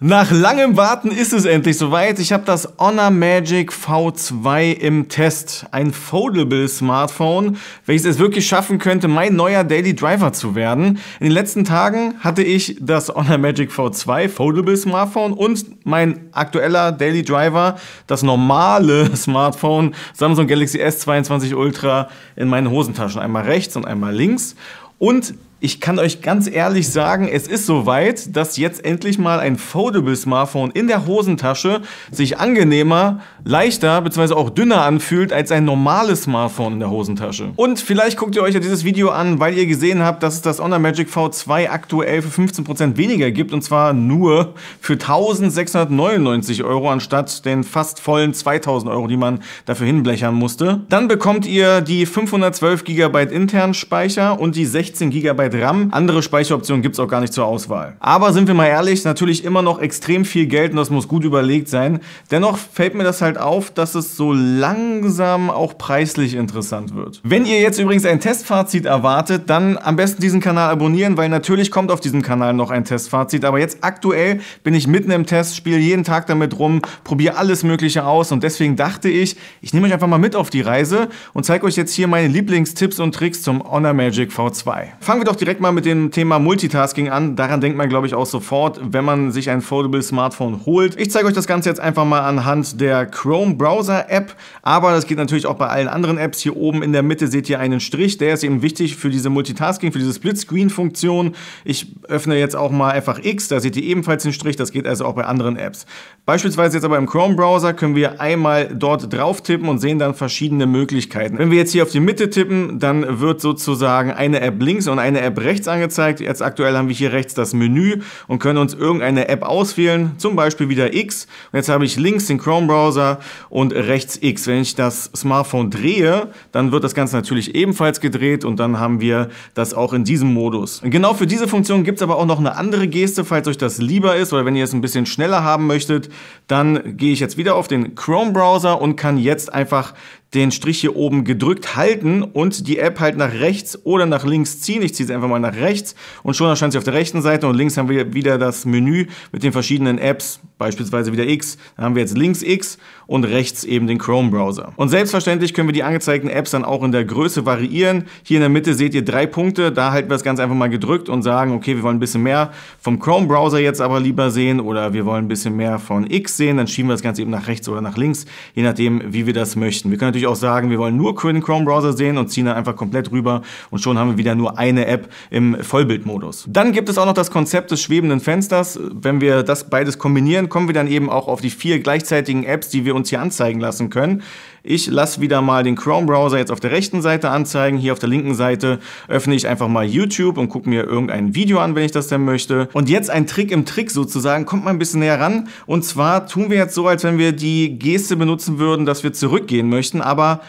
Nach langem Warten ist es endlich soweit. Ich habe das Honor Magic V2 im Test. Ein foldable Smartphone, welches es wirklich schaffen könnte, mein neuer Daily Driver zu werden. In den letzten Tagen hatte ich das Honor Magic V2 foldable Smartphone und mein aktueller Daily Driver, das normale Smartphone Samsung Galaxy S22 Ultra in meinen Hosentaschen. Einmal rechts und einmal links. Und ich kann euch ganz ehrlich sagen, es ist soweit, dass jetzt endlich mal ein Foldable Smartphone in der Hosentasche sich angenehmer, leichter bzw. auch dünner anfühlt als ein normales Smartphone in der Hosentasche. Und vielleicht guckt ihr euch ja dieses Video an, weil ihr gesehen habt, dass es das Honor Magic V2 aktuell für 15% weniger gibt und zwar nur für 1699 Euro anstatt den fast vollen 2000 Euro, die man dafür hinblechern musste. Dann bekommt ihr die 512 GB internen Speicher und die 16 GB RAM. Andere Speicheroptionen gibt es auch gar nicht zur Auswahl. Aber sind wir mal ehrlich, natürlich immer noch extrem viel Geld und das muss gut überlegt sein. Dennoch fällt mir das halt auf, dass es so langsam auch preislich interessant wird. Wenn ihr jetzt übrigens ein Testfazit erwartet, dann am besten diesen Kanal abonnieren, weil natürlich kommt auf diesem Kanal noch ein Testfazit. Aber jetzt aktuell bin ich mitten im Test, spiele jeden Tag damit rum, probiere alles Mögliche aus und deswegen dachte ich, ich nehme euch einfach mal mit auf die Reise und zeige euch jetzt hier meine Lieblingstipps und Tricks zum Honor Magic V2. Fangen wir doch direkt direkt mal mit dem Thema Multitasking an. Daran denkt man, glaube ich, auch sofort, wenn man sich ein Foldable Smartphone holt. Ich zeige euch das Ganze jetzt einfach mal anhand der Chrome Browser App, aber das geht natürlich auch bei allen anderen Apps. Hier oben in der Mitte seht ihr einen Strich, der ist eben wichtig für diese Multitasking, für diese splitscreen funktion Ich öffne jetzt auch mal einfach X, da seht ihr ebenfalls den Strich, das geht also auch bei anderen Apps. Beispielsweise jetzt aber im Chrome-Browser können wir einmal dort drauf tippen und sehen dann verschiedene Möglichkeiten. Wenn wir jetzt hier auf die Mitte tippen, dann wird sozusagen eine App links und eine App App rechts angezeigt. Jetzt aktuell haben wir hier rechts das Menü und können uns irgendeine App auswählen, zum Beispiel wieder X. Und jetzt habe ich links den Chrome-Browser und rechts X. Wenn ich das Smartphone drehe, dann wird das Ganze natürlich ebenfalls gedreht und dann haben wir das auch in diesem Modus. Genau für diese Funktion gibt es aber auch noch eine andere Geste, falls euch das lieber ist oder wenn ihr es ein bisschen schneller haben möchtet, dann gehe ich jetzt wieder auf den Chrome-Browser und kann jetzt einfach den Strich hier oben gedrückt halten und die App halt nach rechts oder nach links ziehen. Ich ziehe sie einfach mal nach rechts und schon erscheint sie auf der rechten Seite und links haben wir wieder das Menü mit den verschiedenen Apps, beispielsweise wieder X. Da haben wir jetzt links X und rechts eben den Chrome-Browser. Und selbstverständlich können wir die angezeigten Apps dann auch in der Größe variieren. Hier in der Mitte seht ihr drei Punkte, da halten wir das Ganze einfach mal gedrückt und sagen, okay, wir wollen ein bisschen mehr vom Chrome-Browser jetzt aber lieber sehen oder wir wollen ein bisschen mehr von X sehen, dann schieben wir das Ganze eben nach rechts oder nach links, je nachdem, wie wir das möchten. Wir können natürlich natürlich auch sagen, wir wollen nur den Chrome Browser sehen und ziehen dann einfach komplett rüber und schon haben wir wieder nur eine App im Vollbildmodus. Dann gibt es auch noch das Konzept des schwebenden Fensters. Wenn wir das beides kombinieren, kommen wir dann eben auch auf die vier gleichzeitigen Apps, die wir uns hier anzeigen lassen können. Ich lasse wieder mal den Chrome-Browser jetzt auf der rechten Seite anzeigen. Hier auf der linken Seite öffne ich einfach mal YouTube und gucke mir irgendein Video an, wenn ich das denn möchte. Und jetzt ein Trick im Trick sozusagen, kommt mal ein bisschen näher ran. Und zwar tun wir jetzt so, als wenn wir die Geste benutzen würden, dass wir zurückgehen möchten, aber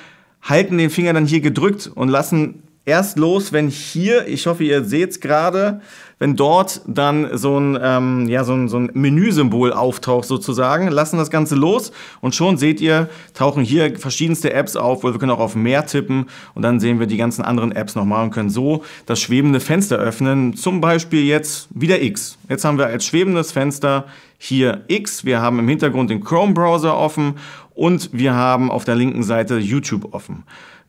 halten den Finger dann hier gedrückt und lassen erst los, wenn hier, ich hoffe, ihr seht es gerade, wenn dort dann so ein, ähm, ja, so ein, so ein Menüsymbol auftaucht sozusagen, lassen das Ganze los und schon seht ihr, tauchen hier verschiedenste Apps auf, wir können auch auf mehr tippen und dann sehen wir die ganzen anderen Apps nochmal und können so das schwebende Fenster öffnen, zum Beispiel jetzt wieder X. Jetzt haben wir als schwebendes Fenster hier X, wir haben im Hintergrund den Chrome-Browser offen und wir haben auf der linken Seite YouTube offen.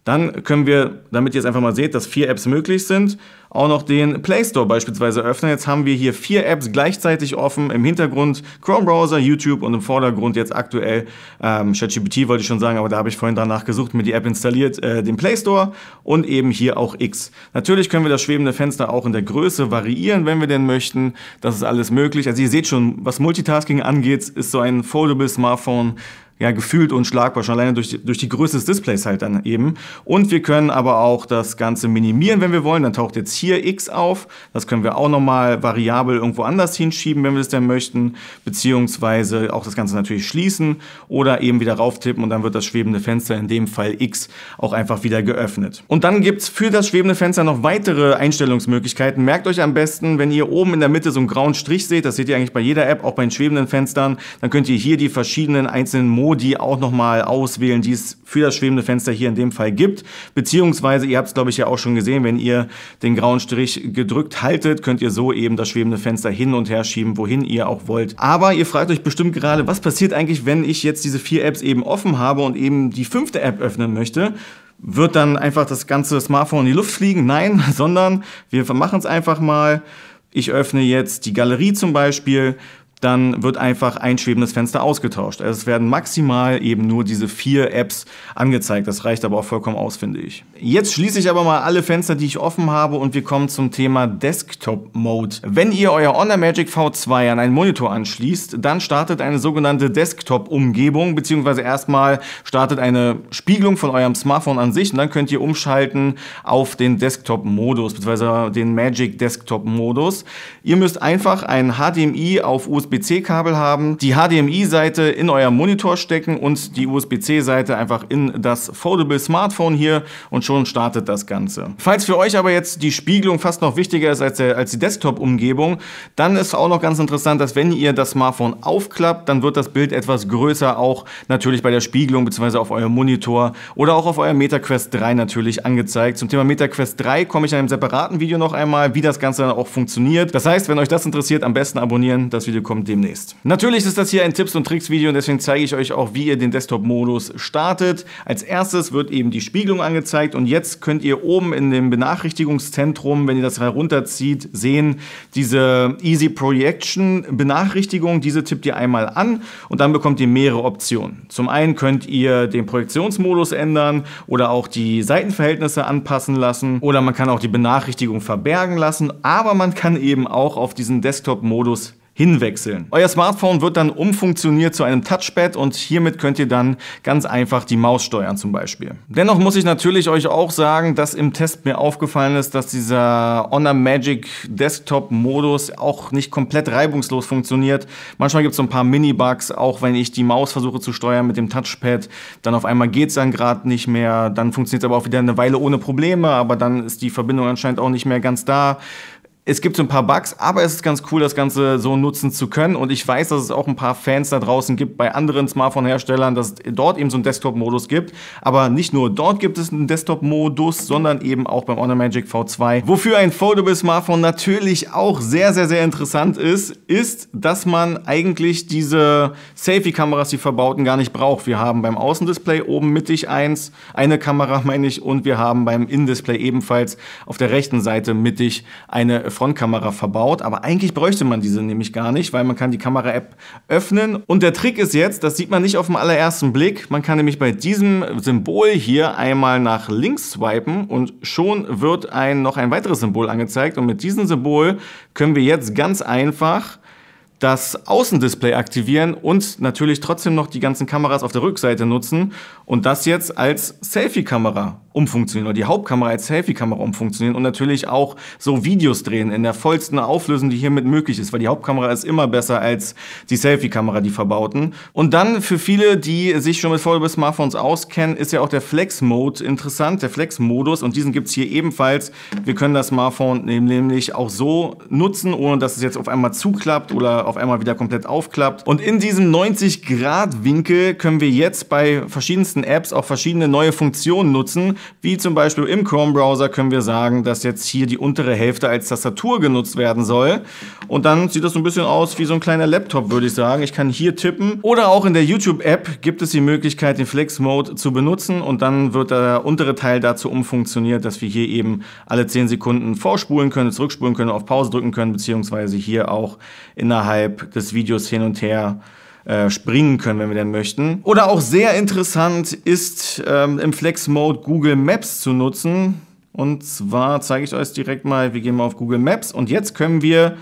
Dann können wir, damit ihr es einfach mal seht, dass vier Apps möglich sind, auch noch den Play Store beispielsweise öffnen. Jetzt haben wir hier vier Apps gleichzeitig offen. Im Hintergrund Chrome Browser, YouTube und im Vordergrund jetzt aktuell ähm, ChatGPT wollte ich schon sagen, aber da habe ich vorhin danach gesucht, mir die App installiert, äh, den Play Store und eben hier auch X. Natürlich können wir das schwebende Fenster auch in der Größe variieren, wenn wir denn möchten. Das ist alles möglich. Also ihr seht schon, was Multitasking angeht, ist so ein Foldable Smartphone ja, gefühlt unschlagbar, schon alleine durch, durch die Größe des Displays halt dann eben. Und wir können aber auch das Ganze minimieren, wenn wir wollen. Dann taucht jetzt hier X auf. Das können wir auch nochmal variabel irgendwo anders hinschieben, wenn wir es denn möchten. Beziehungsweise auch das Ganze natürlich schließen oder eben wieder rauftippen und dann wird das schwebende Fenster, in dem Fall X, auch einfach wieder geöffnet. Und dann gibt's für das schwebende Fenster noch weitere Einstellungsmöglichkeiten. Merkt euch am besten, wenn ihr oben in der Mitte so einen grauen Strich seht, das seht ihr eigentlich bei jeder App, auch bei den schwebenden Fenstern, dann könnt ihr hier die verschiedenen einzelnen Modi Modi auch nochmal auswählen, die es für das schwebende Fenster hier in dem Fall gibt. Beziehungsweise, ihr habt es glaube ich ja auch schon gesehen, wenn ihr den grauen Strich gedrückt haltet, könnt ihr so eben das schwebende Fenster hin und her schieben, wohin ihr auch wollt. Aber ihr fragt euch bestimmt gerade, was passiert eigentlich, wenn ich jetzt diese vier Apps eben offen habe und eben die fünfte App öffnen möchte? Wird dann einfach das ganze Smartphone in die Luft fliegen? Nein, sondern wir machen es einfach mal. Ich öffne jetzt die Galerie zum Beispiel, dann wird einfach ein schwebendes Fenster ausgetauscht. Also es werden maximal eben nur diese vier Apps angezeigt. Das reicht aber auch vollkommen aus, finde ich. Jetzt schließe ich aber mal alle Fenster, die ich offen habe und wir kommen zum Thema Desktop Mode. Wenn ihr euer Honor Magic V2 an einen Monitor anschließt, dann startet eine sogenannte Desktop-Umgebung, beziehungsweise erstmal startet eine Spiegelung von eurem Smartphone an sich und dann könnt ihr umschalten auf den Desktop-Modus, beziehungsweise den Magic Desktop-Modus. Ihr müsst einfach ein HDMI auf USB USB-C-Kabel haben, die HDMI-Seite in euren Monitor stecken und die USB-C-Seite einfach in das Foldable Smartphone hier und schon startet das Ganze. Falls für euch aber jetzt die Spiegelung fast noch wichtiger ist als, der, äh, als die Desktop-Umgebung, dann ist auch noch ganz interessant, dass wenn ihr das Smartphone aufklappt, dann wird das Bild etwas größer, auch natürlich bei der Spiegelung bzw. auf eurem Monitor oder auch auf eurem MetaQuest 3 natürlich angezeigt. Zum Thema MetaQuest 3 komme ich in einem separaten Video noch einmal, wie das Ganze dann auch funktioniert. Das heißt, wenn euch das interessiert, am besten abonnieren, das Video kommt kommt demnächst. Natürlich ist das hier ein Tipps- und Tricks-Video und deswegen zeige ich euch auch, wie ihr den Desktop-Modus startet. Als erstes wird eben die Spiegelung angezeigt und jetzt könnt ihr oben in dem Benachrichtigungszentrum, wenn ihr das herunterzieht, sehen, diese Easy Projection Benachrichtigung, diese tippt ihr einmal an und dann bekommt ihr mehrere Optionen. Zum einen könnt ihr den Projektionsmodus ändern oder auch die Seitenverhältnisse anpassen lassen oder man kann auch die Benachrichtigung verbergen lassen, aber man kann eben auch auf diesen Desktop-Modus hinwechseln. Euer Smartphone wird dann umfunktioniert zu einem Touchpad und hiermit könnt ihr dann ganz einfach die Maus steuern zum Beispiel. Dennoch muss ich natürlich euch auch sagen, dass im Test mir aufgefallen ist, dass dieser Honor Magic Desktop Modus auch nicht komplett reibungslos funktioniert. Manchmal gibt es so ein paar Mini-Bugs, auch wenn ich die Maus versuche zu steuern mit dem Touchpad, dann auf einmal geht es dann gerade nicht mehr, dann funktioniert es aber auch wieder eine Weile ohne Probleme, aber dann ist die Verbindung anscheinend auch nicht mehr ganz da es gibt so ein paar Bugs, aber es ist ganz cool, das Ganze so nutzen zu können. Und ich weiß, dass es auch ein paar Fans da draußen gibt bei anderen Smartphone-Herstellern, dass es dort eben so einen Desktop-Modus gibt. Aber nicht nur dort gibt es einen Desktop-Modus, sondern eben auch beim Honor Magic V2. Wofür ein Foldable Smartphone natürlich auch sehr, sehr, sehr interessant ist, ist, dass man eigentlich diese Selfie-Kameras, die verbauten, gar nicht braucht. Wir haben beim Außendisplay oben mittig eins, eine Kamera meine ich, und wir haben beim Innendisplay ebenfalls auf der rechten Seite mittig eine Frontkamera verbaut, aber eigentlich bräuchte man diese nämlich gar nicht, weil man kann die Kamera-App öffnen. Und der Trick ist jetzt, das sieht man nicht auf den allerersten Blick, man kann nämlich bei diesem Symbol hier einmal nach links swipen und schon wird ein, noch ein weiteres Symbol angezeigt. Und mit diesem Symbol können wir jetzt ganz einfach das Außendisplay aktivieren und natürlich trotzdem noch die ganzen Kameras auf der Rückseite nutzen und das jetzt als Selfie-Kamera umfunktionieren oder die Hauptkamera als Selfie-Kamera umfunktionieren und natürlich auch so Videos drehen in der vollsten Auflösung, die hiermit möglich ist, weil die Hauptkamera ist immer besser als die Selfie-Kamera, die verbauten. Und dann für viele, die sich schon mit Foldable-Smartphones auskennen, ist ja auch der Flex-Mode interessant, der Flex-Modus und diesen gibt's hier ebenfalls. Wir können das Smartphone nämlich auch so nutzen, ohne dass es jetzt auf einmal zuklappt oder auf einmal wieder komplett aufklappt. Und in diesem 90-Grad-Winkel können wir jetzt bei verschiedensten Apps auch verschiedene neue Funktionen nutzen, wie zum Beispiel im Chrome-Browser können wir sagen, dass jetzt hier die untere Hälfte als Tastatur genutzt werden soll. Und dann sieht das so ein bisschen aus wie so ein kleiner Laptop, würde ich sagen. Ich kann hier tippen. Oder auch in der YouTube-App gibt es die Möglichkeit, den Flex-Mode zu benutzen und dann wird der untere Teil dazu umfunktioniert, dass wir hier eben alle 10 Sekunden vorspulen können, zurückspulen können, auf Pause drücken können, beziehungsweise hier auch innerhalb innerhalb des Videos hin und her äh, springen können, wenn wir denn möchten. Oder auch sehr interessant ist ähm, im Flex Mode Google Maps zu nutzen. Und zwar zeige ich euch direkt mal, wir gehen mal auf Google Maps und jetzt können wir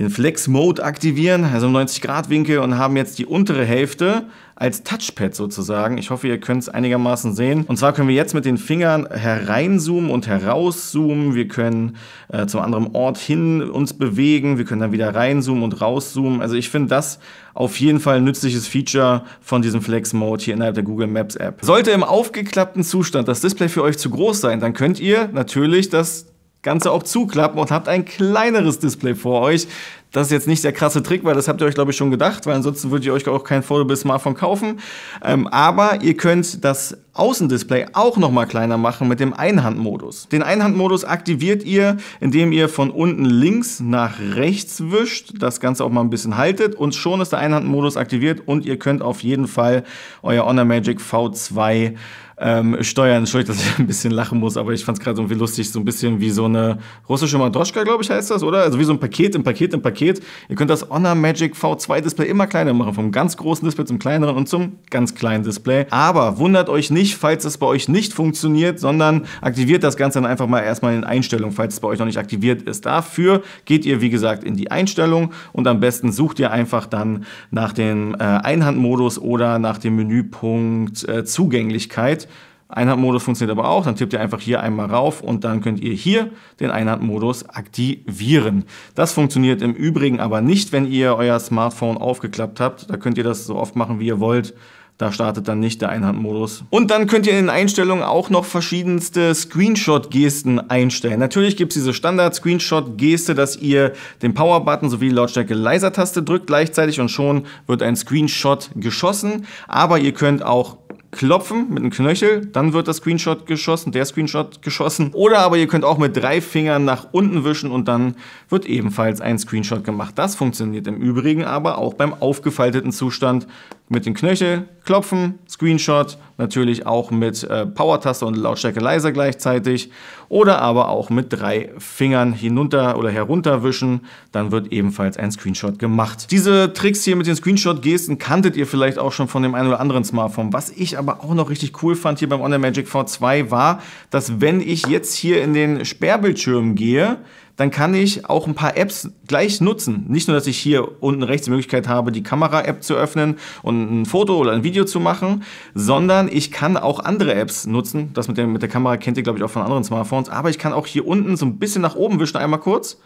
den Flex Mode aktivieren, also im 90 Grad Winkel und haben jetzt die untere Hälfte als Touchpad sozusagen. Ich hoffe, ihr könnt es einigermaßen sehen. Und zwar können wir jetzt mit den Fingern hereinzoomen und herauszoomen. Wir können äh, zum anderen Ort hin uns bewegen. Wir können dann wieder reinzoomen und rauszoomen. Also ich finde das auf jeden Fall ein nützliches Feature von diesem Flex Mode hier innerhalb der Google Maps App. Sollte im aufgeklappten Zustand das Display für euch zu groß sein, dann könnt ihr natürlich das Ganze auch zuklappen und habt ein kleineres Display vor euch. Das ist jetzt nicht der krasse Trick, weil das habt ihr euch, glaube ich, schon gedacht, weil ansonsten würdet ihr euch auch kein Foldable-Smartphone kaufen. Ähm, aber ihr könnt das Außendisplay auch nochmal kleiner machen mit dem Einhandmodus. Den Einhandmodus aktiviert ihr, indem ihr von unten links nach rechts wischt, das Ganze auch mal ein bisschen haltet und schon ist der Einhandmodus aktiviert und ihr könnt auf jeden Fall euer Honor Magic V2 ähm, steuern. Entschuldigt, dass ich ein bisschen lachen muss, aber ich fand es gerade irgendwie lustig, so ein bisschen wie so eine russische Madroschka, glaube ich, heißt das, oder? Also wie so ein Paket im Paket im Paket Paket. Ihr könnt das Honor Magic V2 Display immer kleiner machen, vom ganz großen Display zum kleineren und zum ganz kleinen Display. Aber wundert euch nicht, falls es bei euch nicht funktioniert, sondern aktiviert das Ganze dann einfach mal erstmal in Einstellungen, falls es bei euch noch nicht aktiviert ist. Dafür geht ihr, wie gesagt, in die Einstellung und am besten sucht ihr einfach dann nach dem äh, Einhandmodus oder nach dem Menüpunkt äh, Zugänglichkeit. Einhandmodus funktioniert aber auch, dann tippt ihr einfach hier einmal rauf und dann könnt ihr hier den Einhandmodus aktivieren. Das funktioniert im Übrigen aber nicht, wenn ihr euer Smartphone aufgeklappt habt. Da könnt ihr das so oft machen, wie ihr wollt. Da startet dann nicht der Einhandmodus. Und dann könnt ihr in den Einstellungen auch noch verschiedenste Screenshot-Gesten einstellen. Natürlich gibt es diese Standard-Screenshot-Geste, dass ihr den Power-Button sowie die Lautstärke-Leiser-Taste drückt gleichzeitig und schon wird ein Screenshot geschossen. Aber ihr könnt auch klopfen mit einem Knöchel, dann wird das Screenshot geschossen, der Screenshot geschossen. Oder aber ihr könnt auch mit drei Fingern nach unten wischen und dann wird ebenfalls ein Screenshot gemacht. Das funktioniert im Übrigen aber auch beim aufgefalteten Zustand mit den Knöchel klopfen, Screenshot, natürlich auch mit äh, Power-Taste und Lautstärke leiser gleichzeitig oder aber auch mit drei Fingern hinunter oder herunterwischen, dann wird ebenfalls ein Screenshot gemacht. Diese Tricks hier mit den Screenshot-Gesten kanntet ihr vielleicht auch schon von dem einen oder anderen Smartphone. Was ich aber auch noch richtig cool fand hier beim Online Magic V2 war, dass wenn ich jetzt hier in den Sperrbildschirm gehe, dann kann ich auch ein paar Apps gleich nutzen. Nicht nur, dass ich hier unten rechts die Möglichkeit habe, die Kamera-App zu öffnen und ein Foto oder ein Video zu machen, sondern ich kann auch andere Apps nutzen. Das mit der, mit der Kamera kennt ihr, glaube ich, auch von anderen Smartphones. Aber ich kann auch hier unten so ein bisschen nach oben wischen, einmal kurz.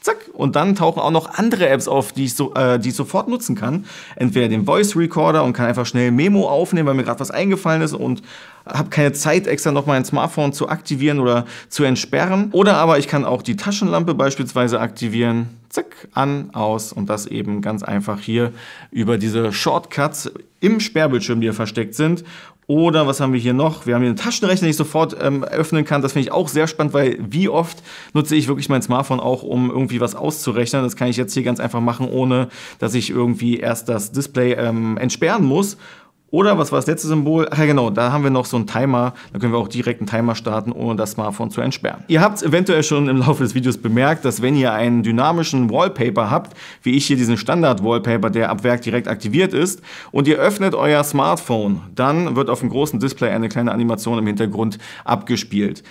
Zack. Und dann tauchen auch noch andere Apps auf, die ich, so, äh, die ich sofort nutzen kann. Entweder den Voice Recorder und kann einfach schnell Memo aufnehmen, weil mir gerade was eingefallen ist und habe keine Zeit, extra noch mein Smartphone zu aktivieren oder zu entsperren. Oder aber ich kann auch die Taschenlampe beispielsweise aktivieren. Zack, an, aus und das eben ganz einfach hier über diese Shortcuts im Sperrbildschirm, die hier versteckt sind oder was haben wir hier noch? Wir haben hier einen Taschenrechner, den ich sofort ähm, öffnen kann. Das finde ich auch sehr spannend, weil wie oft nutze ich wirklich mein Smartphone auch, um irgendwie was auszurechnen. Das kann ich jetzt hier ganz einfach machen, ohne dass ich irgendwie erst das Display ähm, entsperren muss oder was war das letzte Symbol? Ach ja, genau, da haben wir noch so einen Timer. Da können wir auch direkt einen Timer starten, ohne das Smartphone zu entsperren. Ihr habt eventuell schon im Laufe des Videos bemerkt, dass wenn ihr einen dynamischen Wallpaper habt, wie ich hier diesen Standard-Wallpaper, der ab Werk direkt aktiviert ist, und ihr öffnet euer Smartphone, dann wird auf dem großen Display eine kleine Animation im Hintergrund abgespielt.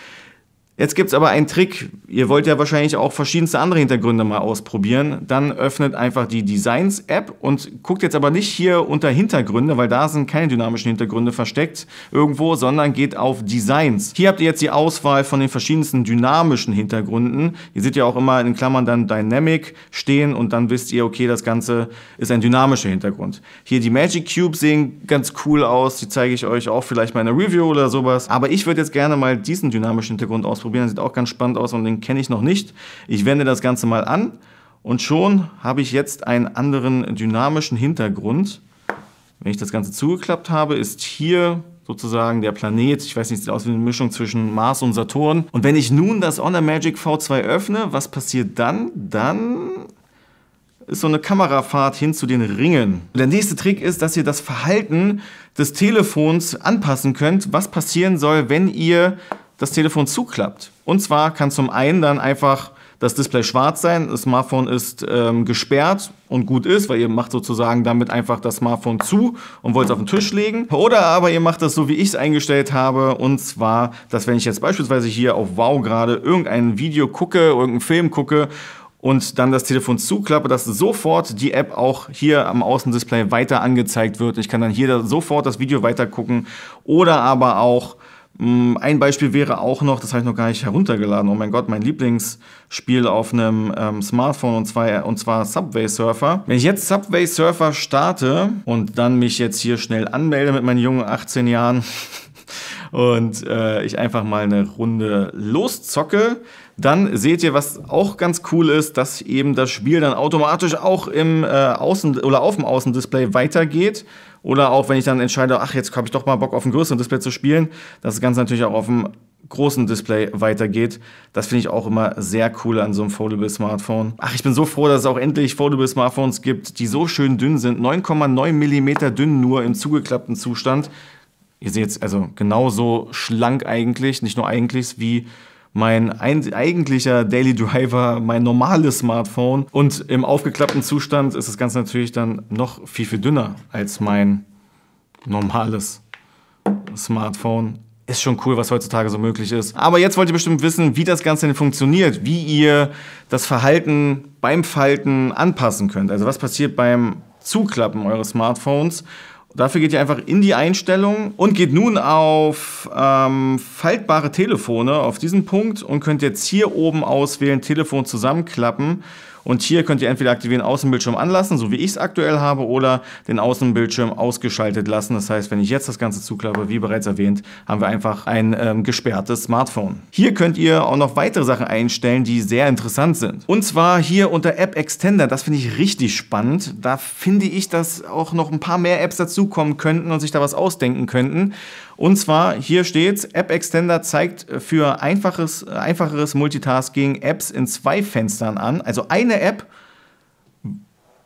Jetzt gibt es aber einen Trick. Ihr wollt ja wahrscheinlich auch verschiedenste andere Hintergründe mal ausprobieren. Dann öffnet einfach die Designs-App und guckt jetzt aber nicht hier unter Hintergründe, weil da sind keine dynamischen Hintergründe versteckt irgendwo, sondern geht auf Designs. Hier habt ihr jetzt die Auswahl von den verschiedensten dynamischen Hintergründen. Ihr seht ja auch immer in Klammern dann Dynamic stehen und dann wisst ihr, okay, das Ganze ist ein dynamischer Hintergrund. Hier die Magic Cube sehen ganz cool aus. Die zeige ich euch auch vielleicht mal in einer Review oder sowas. Aber ich würde jetzt gerne mal diesen dynamischen Hintergrund ausprobieren ausprobieren. Sieht auch ganz spannend aus und den kenne ich noch nicht. Ich wende das Ganze mal an und schon habe ich jetzt einen anderen dynamischen Hintergrund. Wenn ich das Ganze zugeklappt habe, ist hier sozusagen der Planet. Ich weiß nicht, sieht aus wie eine Mischung zwischen Mars und Saturn. Und wenn ich nun das Honor Magic V2 öffne, was passiert dann? Dann ist so eine Kamerafahrt hin zu den Ringen. Der nächste Trick ist, dass ihr das Verhalten des Telefons anpassen könnt, was passieren soll, wenn ihr das Telefon zuklappt. Und zwar kann zum einen dann einfach das Display schwarz sein, das Smartphone ist ähm, gesperrt und gut ist, weil ihr macht sozusagen damit einfach das Smartphone zu und wollt es auf den Tisch legen. Oder aber ihr macht das so, wie ich es eingestellt habe und zwar, dass wenn ich jetzt beispielsweise hier auf Wow gerade irgendein Video gucke, irgendeinen Film gucke und dann das Telefon zuklappe, dass sofort die App auch hier am Außendisplay weiter angezeigt wird. Ich kann dann hier sofort das Video weiter gucken oder aber auch Mm, ein Beispiel wäre auch noch, das habe ich noch gar nicht heruntergeladen, oh mein Gott, mein Lieblingsspiel auf einem ähm, Smartphone und zwar, und zwar Subway Surfer. Wenn ich jetzt Subway Surfer starte und dann mich jetzt hier schnell anmelde mit meinen jungen 18 Jahren, und äh, ich einfach mal eine Runde loszocke. Dann seht ihr, was auch ganz cool ist, dass eben das Spiel dann automatisch auch im äh, Außen- oder auf dem Außendisplay weitergeht. Oder auch wenn ich dann entscheide, ach, jetzt habe ich doch mal Bock auf ein größeres Display zu spielen, dass das Ganze natürlich auch auf dem großen Display weitergeht. Das finde ich auch immer sehr cool an so einem Foldable Smartphone. Ach, ich bin so froh, dass es auch endlich Foldable Smartphones gibt, die so schön dünn sind. 9,9 mm dünn nur im zugeklappten Zustand ihr seht also genauso schlank eigentlich, nicht nur eigentlich, wie mein eigentlicher Daily Driver, mein normales Smartphone. Und im aufgeklappten Zustand ist das Ganze natürlich dann noch viel, viel dünner als mein normales Smartphone. Ist schon cool, was heutzutage so möglich ist. Aber jetzt wollt ihr bestimmt wissen, wie das Ganze denn funktioniert, wie ihr das Verhalten beim Falten anpassen könnt. Also was passiert beim Zuklappen eures Smartphones Dafür geht ihr einfach in die Einstellung und geht nun auf ähm, faltbare Telefone, auf diesen Punkt und könnt jetzt hier oben auswählen, Telefon zusammenklappen. Und hier könnt ihr entweder aktivieren Außenbildschirm anlassen, so wie ich es aktuell habe, oder den Außenbildschirm ausgeschaltet lassen. Das heißt, wenn ich jetzt das Ganze zuklappe, wie bereits erwähnt, haben wir einfach ein ähm, gesperrtes Smartphone. Hier könnt ihr auch noch weitere Sachen einstellen, die sehr interessant sind. Und zwar hier unter App Extender. Das finde ich richtig spannend. Da finde ich, dass auch noch ein paar mehr Apps dazukommen könnten und sich da was ausdenken könnten. Und zwar, hier steht's, App Extender zeigt äh, für einfaches, äh, einfacheres Multitasking Apps in zwei Fenstern an. Also eine App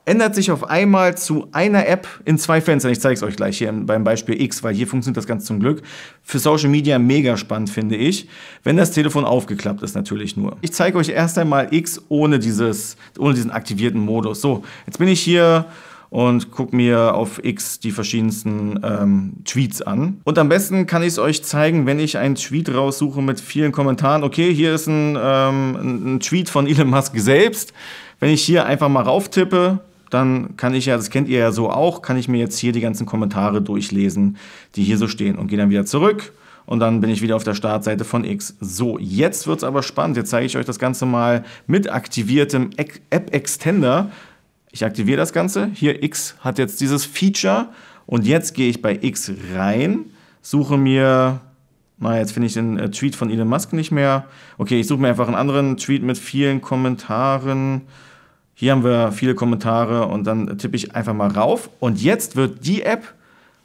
ändert sich auf einmal zu einer App in zwei Fenstern. Ich zeige es euch gleich hier beim Beispiel X, weil hier funktioniert das Ganze zum Glück. Für Social Media mega spannend, finde ich. Wenn das Telefon aufgeklappt ist, natürlich nur. Ich zeige euch erst einmal X ohne, dieses, ohne diesen aktivierten Modus. So, jetzt bin ich hier und gucke mir auf X die verschiedensten ähm, Tweets an. Und am besten kann ich es euch zeigen, wenn ich einen Tweet raussuche mit vielen Kommentaren. Okay, hier ist ein, ähm, ein Tweet von Elon Musk selbst. Wenn ich hier einfach mal rauf tippe, dann kann ich ja, das kennt ihr ja so auch, kann ich mir jetzt hier die ganzen Kommentare durchlesen, die hier so stehen und gehe dann wieder zurück und dann bin ich wieder auf der Startseite von X. So, jetzt wird es aber spannend. Jetzt zeige ich euch das Ganze mal mit aktiviertem App-Extender ich aktiviere das Ganze. Hier X hat jetzt dieses Feature und jetzt gehe ich bei X rein, suche mir, na jetzt finde ich den äh, Tweet von Elon Musk nicht mehr. Okay, ich suche mir einfach einen anderen Tweet mit vielen Kommentaren. Hier haben wir viele Kommentare und dann tippe ich einfach mal rauf und jetzt wird die App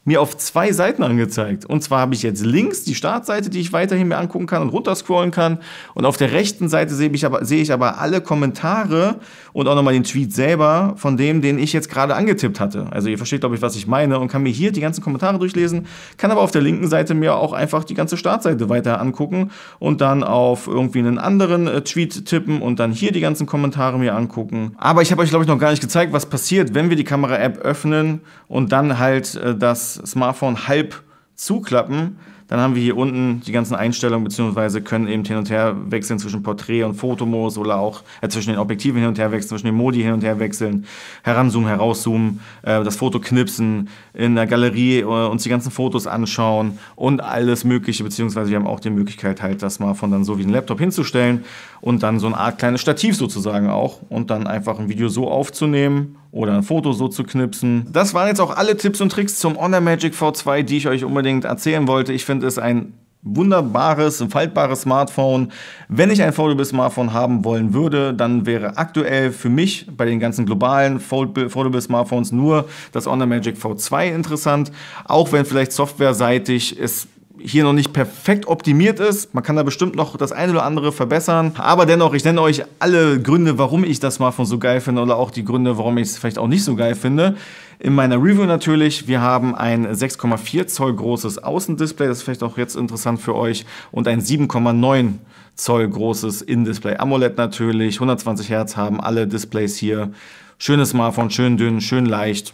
mir auf zwei Seiten angezeigt. Und zwar habe ich jetzt links die Startseite, die ich weiterhin mir angucken kann und runterscrollen kann. Und auf der rechten Seite sehe ich aber, sehe ich aber alle Kommentare und auch nochmal den Tweet selber von dem, den ich jetzt gerade angetippt hatte. Also ihr versteht, glaube ich, was ich meine und kann mir hier die ganzen Kommentare durchlesen, kann aber auf der linken Seite mir auch einfach die ganze Startseite weiter angucken und dann auf irgendwie einen anderen äh, Tweet tippen und dann hier die ganzen Kommentare mir angucken. Aber ich habe euch, glaube ich, noch gar nicht gezeigt, was passiert, wenn wir die Kamera-App öffnen und dann halt äh, das Smartphone halb zuklappen, dann haben wir hier unten die ganzen Einstellungen beziehungsweise können eben hin und her wechseln zwischen Porträt und Fotomodus oder auch äh, zwischen den Objektiven hin und her wechseln, zwischen den Modi hin und her wechseln, heranzoomen, herauszoomen, äh, das Foto knipsen, in der Galerie äh, uns die ganzen Fotos anschauen und alles Mögliche, beziehungsweise wir haben auch die Möglichkeit halt das Smartphone dann so wie ein Laptop hinzustellen und dann so eine Art kleines Stativ sozusagen auch und dann einfach ein Video so aufzunehmen oder ein Foto so zu knipsen. Das waren jetzt auch alle Tipps und Tricks zum Honor Magic V2, die ich euch unbedingt erzählen wollte. Ich finde es ein wunderbares, faltbares Smartphone. Wenn ich ein Foldable-Smartphone haben wollen würde, dann wäre aktuell für mich bei den ganzen globalen Foldable-Smartphones nur das Honor Magic V2 interessant. Auch wenn vielleicht softwareseitig es hier noch nicht perfekt optimiert ist. Man kann da bestimmt noch das eine oder andere verbessern. Aber dennoch, ich nenne euch alle Gründe, warum ich das Smartphone so geil finde oder auch die Gründe, warum ich es vielleicht auch nicht so geil finde. In meiner Review natürlich, wir haben ein 6,4 Zoll großes Außendisplay, das ist vielleicht auch jetzt interessant für euch, und ein 7,9 Zoll großes In-Display. AMOLED natürlich, 120 Hertz haben alle Displays hier. Schönes Smartphone, schön dünn, schön leicht,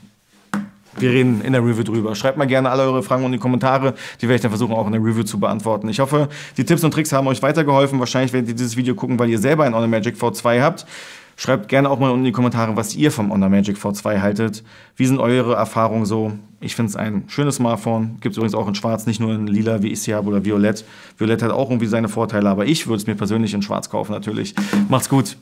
wir reden in der Review drüber. Schreibt mal gerne alle eure Fragen in die Kommentare. Die werde ich dann versuchen, auch in der Review zu beantworten. Ich hoffe, die Tipps und Tricks haben euch weitergeholfen. Wahrscheinlich werdet ihr dieses Video gucken, weil ihr selber ein Honor Magic V2 habt. Schreibt gerne auch mal unten in die Kommentare, was ihr vom Honor Magic V2 haltet. Wie sind eure Erfahrungen so? Ich finde es ein schönes Smartphone. Gibt es übrigens auch in schwarz, nicht nur in lila, wie ich sie habe, oder violett. Violett hat auch irgendwie seine Vorteile, aber ich würde es mir persönlich in schwarz kaufen, natürlich. Macht's gut.